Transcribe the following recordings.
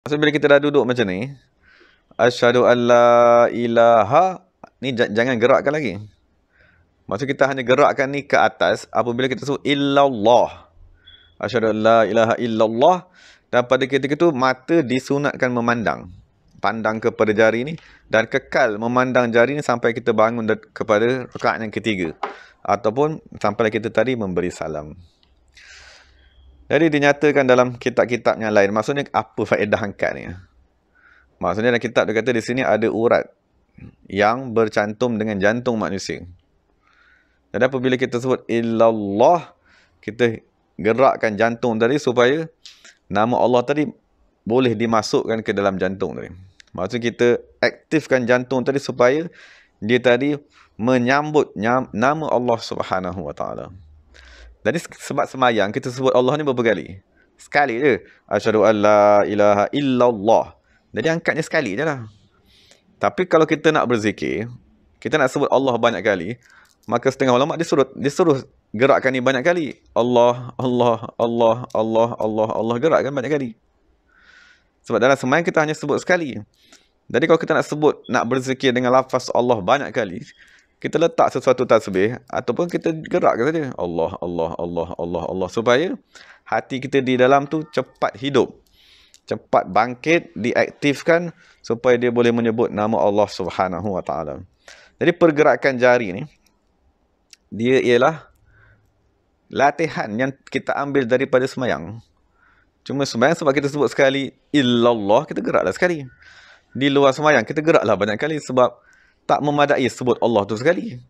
Maksud bila kita dah duduk macam ni, Asyadu Allah ilaha, ni jangan gerakkan lagi. Maksud kita hanya gerakkan ni ke atas, apabila kita sebut illallah. Asyadu Allah ilaha illallah. Dan pada ketika tu mata disunatkan memandang. Pandang kepada jari ni. Dan kekal memandang jari ni sampai kita bangun kepada rekaat yang ketiga. Ataupun sampai kita tadi memberi salam. Jadi dinyatakan dalam kitab-kitab yang lain. Maksudnya apa faedah angkat ni? Maksudnya dalam kitab dia kata di sini ada urat yang bercantum dengan jantung manusia. Jadi apabila kita sebut illallah, kita gerakkan jantung tadi supaya nama Allah tadi boleh dimasukkan ke dalam jantung tadi. Maksudnya kita aktifkan jantung tadi supaya dia tadi menyambut nama Allah Subhanahu Wa Taala. Jadi sebab semayang kita sebut Allah ni berapa kali? Sekali je. Asyhadu an la ilaha illallah. Jadi angkatnya sekali je lah. Tapi kalau kita nak berzikir, kita nak sebut Allah banyak kali, maka setengah ulama dia suruh dia suruh gerakkan ni banyak kali. Allah, Allah, Allah, Allah, Allah, Allah gerakkan banyak kali. Sebab dalam semayang kita hanya sebut sekali. Jadi kalau kita nak sebut, nak berzikir dengan lafaz Allah banyak kali, kita letak sesuatu tasbih ataupun kita gerakkan saja Allah Allah Allah Allah Allah supaya hati kita di dalam tu cepat hidup cepat bangkit diaktifkan supaya dia boleh menyebut nama Allah Subhanahu Wa Taala. Jadi pergerakan jari ni dia ialah latihan yang kita ambil daripada semayang. Cuma semayang sebab kita sebut sekali illallah kita geraklah sekali. Di luar semayang kita geraklah banyak kali sebab tak memadai sebut Allah tu sekali.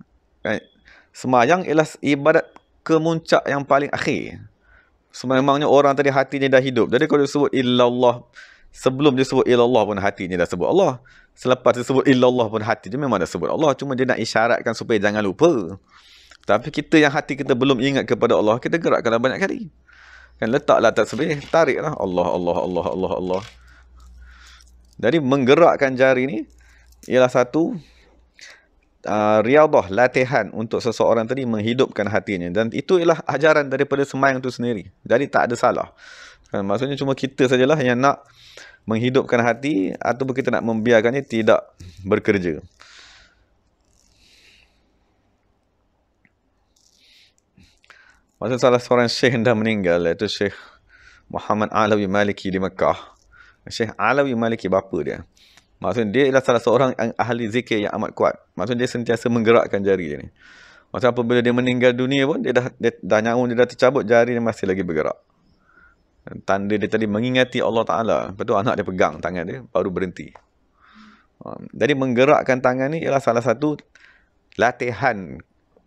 Right? Semayang ialah ibadat kemuncak yang paling akhir. Sememangnya orang tadi hatinya dah hidup. Jadi kalau dia sebut illallah, sebelum dia sebut illallah pun hatinya dah sebut Allah. Selepas dia sebut illallah pun hati dia memang dah sebut Allah. Cuma dia nak isyaratkan supaya jangan lupa. Tapi kita yang hati kita belum ingat kepada Allah, kita gerakkan banyak kali. Kan letaklah tak sebenarnya, tariklah Allah, Allah, Allah, Allah, Allah. Jadi menggerakkan jari ni ialah satu uh, riadah, latihan untuk seseorang tadi menghidupkan hatinya. Dan itu ialah ajaran daripada semayang itu sendiri. Jadi tak ada salah. Kan? Maksudnya cuma kita sajalah yang nak menghidupkan hati atau kita nak membiarkannya tidak bekerja. Masa salah seorang syekh dah meninggal iaitu syekh Muhammad Alawi Maliki di Mekah. Syekh Alawi Maliki bapa dia. Maksudnya dia adalah salah seorang ahli zikir yang amat kuat. Maksudnya dia sentiasa menggerakkan jari dia ni. Maksudnya apabila dia meninggal dunia pun, dia dah, dia dah nyawa, dia dah tercabut, jari dia masih lagi bergerak. Tanda dia tadi mengingati Allah Ta'ala. Lepas tu anak dia pegang tangan dia, baru berhenti. Um, jadi menggerakkan tangan ni ialah salah satu latihan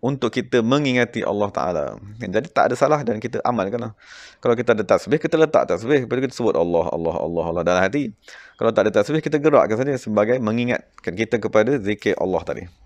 untuk kita mengingati Allah Ta'ala. Jadi tak ada salah dan kita amalkan. Kalau kita ada tasbih, kita letak tasbih. Lepas kita sebut Allah, Allah, Allah, Allah dalam hati. Kalau tak ada tasbih, kita gerakkan saja sebagai mengingatkan kita kepada zikir Allah tadi.